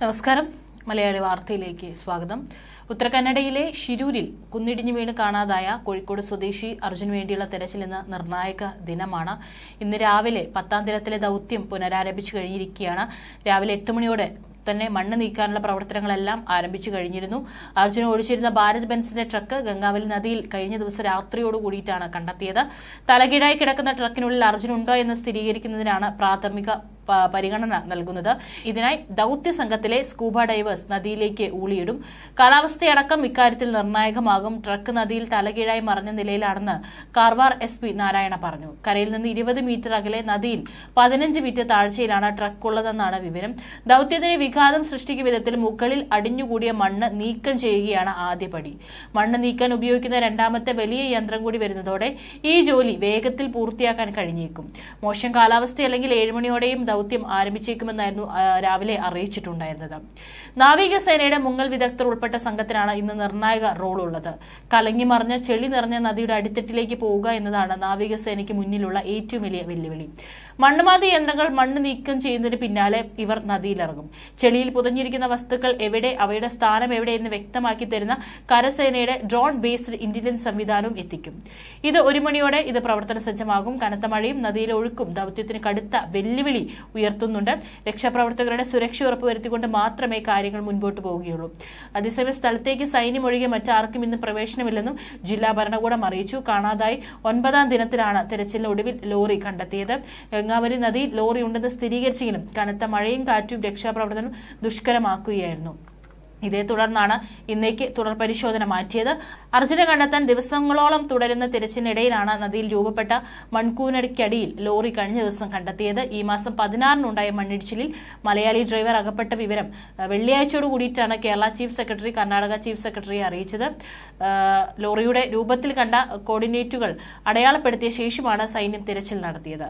നമസ്കാരം മലയാളി വാർത്തയിലേക്ക് സ്വാഗതം ഉത്തരകന്നഡയിലെ ഷിരൂരിൽ കുന്നിടിഞ്ഞു വീണ് കാണാതായ കോഴിക്കോട് സ്വദേശി അർജുന് വേണ്ടിയുള്ള തെരച്ചിൽ ഇന്ന് നിർണായക ദിനമാണ് ഇന്ന് രാവിലെ പത്താം ദിനത്തിലെ ദൗത്യം പുനരാരംഭിച്ചു കഴിഞ്ഞിരിക്കുകയാണ് രാവിലെ എട്ട് മണിയോടെ തന്നെ മണ്ണ് നീക്കാനുള്ള പ്രവർത്തനങ്ങളെല്ലാം ആരംഭിച്ചു കഴിഞ്ഞിരുന്നു അർജുന ഓടിച്ചിരുന്ന ഭാരത് ബെൻസിന്റെ ട്രക്ക് ഗംഗാവലി നദിയിൽ കഴിഞ്ഞ ദിവസം രാത്രിയോട് കൂടിയിട്ടാണ് കണ്ടെത്തിയത് തലകീഴായി കിടക്കുന്ന ട്രക്കിനുള്ളിൽ അർജുനുണ്ടോ എന്ന് സ്ഥിരീകരിക്കുന്നതിനാണ് പ്രാഥമിക പരിഗണന നൽകുന്നത് ഇതിനായി ദൗത്യ സംഘത്തിലെ സ്കൂബ ഡൈവേഴ്സ് നദിയിലേക്ക് ഊളിയിടും കാലാവസ്ഥയടക്കം ഇക്കാര്യത്തിൽ നിർണായകമാകും ട്രക്ക് നദിയിൽ തലകീഴായി മറിഞ്ഞ നിലയിലാണെന്ന് കാർവാർ എസ് പി നാരായണ പറഞ്ഞു കരയിൽ നിന്ന് ഇരുപത് മീറ്റർ അകലെ നദിയിൽ പതിനഞ്ച് മീറ്റർ താഴ്ചയിലാണ് ട്രക്ക് ഉള്ളതെന്നാണ് വിവരം ദൌത്യത്തിന് വിഘാതം സൃഷ്ടിക്കും വിധത്തിൽ മുകളിൽ അടിഞ്ഞുകൂടിയ മണ്ണ് നീക്കം ചെയ്യുകയാണ് ആദ്യപടി മണ്ണ് നീക്കാൻ ഉപയോഗിക്കുന്ന രണ്ടാമത്തെ വലിയ യന്ത്രം കൂടി വരുന്നതോടെ ഈ ജോലി വേഗത്തിൽ പൂർത്തിയാക്കാൻ കഴിഞ്ഞേക്കും മോശം കാലാവസ്ഥ അല്ലെങ്കിൽ ഏഴുമണിയോടെയും ദൗത്യം ആരംഭിച്ചേക്കുമെന്നായിരുന്നു രാവിലെ അറിയിച്ചിട്ടുണ്ടായിരുന്നത് നാവികസേനയുടെ മുങ്ങൽ വിദഗ്ധർ ഉൾപ്പെട്ട സംഘത്തിനാണ് ഇന്ന് നിർണായക ഉള്ളത് കലങ്ങി മറിഞ്ഞ ചെളി നിറഞ്ഞ നദിയുടെ അടിത്തട്ടിലേക്ക് പോവുക എന്നതാണ് നാവികസേനയ്ക്ക് മുന്നിലുള്ള ഏറ്റവും വലിയ വെല്ലുവിളി മണ്ണുമാതി യന്ത്രങ്ങൾ മണ്ണ് നീക്കം ചെയ്യുന്നതിന് പിന്നാലെ ഇവർ നദിയിലിറങ്ങും ചെളിയിൽ പുതഞ്ഞിരിക്കുന്ന വസ്തുക്കൾ എവിടെ അവയുടെ സ്ഥാനം എവിടെ എന്ന് വ്യക്തമാക്കി തരുന്ന കരസേനയുടെ ഡ്രോൺ ബേസ്ഡ് ഇന്റലിജൻസ് സംവിധാനവും എത്തിക്കും ഇത് ഒരു മണിയോടെ ഇത് പ്രവർത്തന സജ്ജമാകും കനത്ത മഴയും നദിയിലൊഴുക്കും ദൌത്യത്തിന് കടുത്ത വെല്ലുവിളി ഉയർത്തുന്നുണ്ട് രക്ഷാപ്രവർത്തകരുടെ സുരക്ഷ ഉറപ്പുവരുത്തിക്കൊണ്ട് മാത്രമേ കാര്യങ്ങൾ മുൻപോട്ട് പോവുകയുള്ളൂ അതേസമയം സ്ഥലത്തേക്ക് സൈന്യം ഒഴികെ മറ്റാർക്കും ഇന്ന് പ്രവേശനമില്ലെന്നും ജില്ലാ ഭരണകൂടം അറിയിച്ചു കാണാതായി ഒൻപതാം ദിനത്തിലാണ് തെരച്ചിലിന് ഒടുവിൽ ലോറി കണ്ടെത്തിയത് ഗംഗാവരി നദിയിൽ ലോറി ഉണ്ടെന്ന് സ്ഥിരീകരിച്ചെങ്കിലും കനത്ത മഴയും കാറ്റും രക്ഷാപ്രവർത്തനം ദുഷ്കരമാക്കുകയായിരുന്നു ഇതേ തുടർന്നാണ് ഇന്നേക്ക് തുടർ പരിശോധന മാറ്റിയത് അർജുന കണ്ടെത്താൻ ദിവസങ്ങളോളം തുടരുന്ന തിരച്ചിനിടയിലാണ് നദിയിൽ രൂപപ്പെട്ട മൺകൂനടിക്കടിയിൽ ലോറി കഴിഞ്ഞ ദിവസം കണ്ടെത്തിയത് ഈ മാസം പതിനാറിനുണ്ടായ മണ്ണിടിച്ചിലിൽ മലയാളി ഡ്രൈവർ അകപ്പെട്ട വിവരം വെള്ളിയാഴ്ചയോട് കൂടിയിട്ടാണ് Kerala chief secretary Karnataka chief സെക്രട്ടറിയെ അറിയിച്ചത് ലോറിയുടെ രൂപത്തിൽ കണ്ട കോർഡിനേറ്റുകൾ അടയാളപ്പെടുത്തിയ ശേഷമാണ് സൈന്യം തിരച്ചിൽ നടത്തിയത്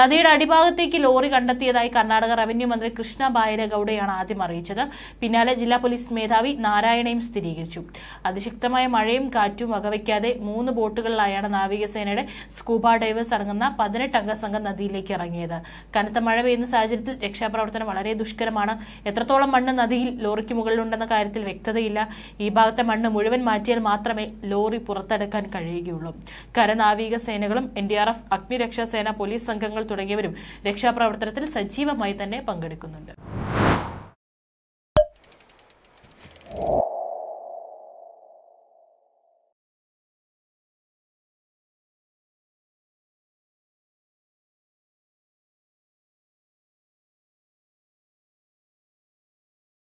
നദിയുടെ അടിഭാഗത്തേക്ക് ലോറി കണ്ടെത്തിയതായി കർണാടക റവന്യൂ മന്ത്രി കൃഷ്ണ ബായരഗൌഡയാണ് ആദ്യം അറിയിച്ചത് പിന്നാലെ ജില്ലാ പോലീസ് മേധാവി നാരായണയും സ്ഥിരീകരിച്ചു അതിശക്തമായ മഴയും കാറ്റും വകവയ്ക്കാതെ മൂന്ന് ബോട്ടുകളിലായാണ് നാവികസേനയുടെ സ്കൂബ ഡൈവേഴ്സ് അടങ്ങുന്ന പതിനെട്ട് അംഗ സംഘം നദിയിലേക്ക് ഇറങ്ങിയത് കനത്ത മഴ പെയ്യുന്ന സാഹചര്യത്തിൽ രക്ഷാപ്രവർത്തനം വളരെ ദുഷ്കരമാണ് എത്രത്തോളം മണ്ണ് നദിയിൽ ലോറിക്ക് മുകളിലുണ്ടെന്ന കാര്യത്തിൽ വ്യക്തതയില്ല ഈ ഭാഗത്തെ മണ്ണ് മുഴുവൻ മാറ്റിയാൽ മാത്രമേ ലോറി പുറത്തെടുക്കാൻ കഴിയുകയുള്ളൂ കരനാവിക സേനകളും എൻ ഡി ആർ എഫ് അഗ്നിരക്ഷാസേന പോലീസ് സംഘങ്ങൾ തുടങ്ങിയവരും രക്ഷാപ്രവർത്തനത്തിൽ സജീവമായി തന്നെ പങ്കെടുക്കുന്നുണ്ട്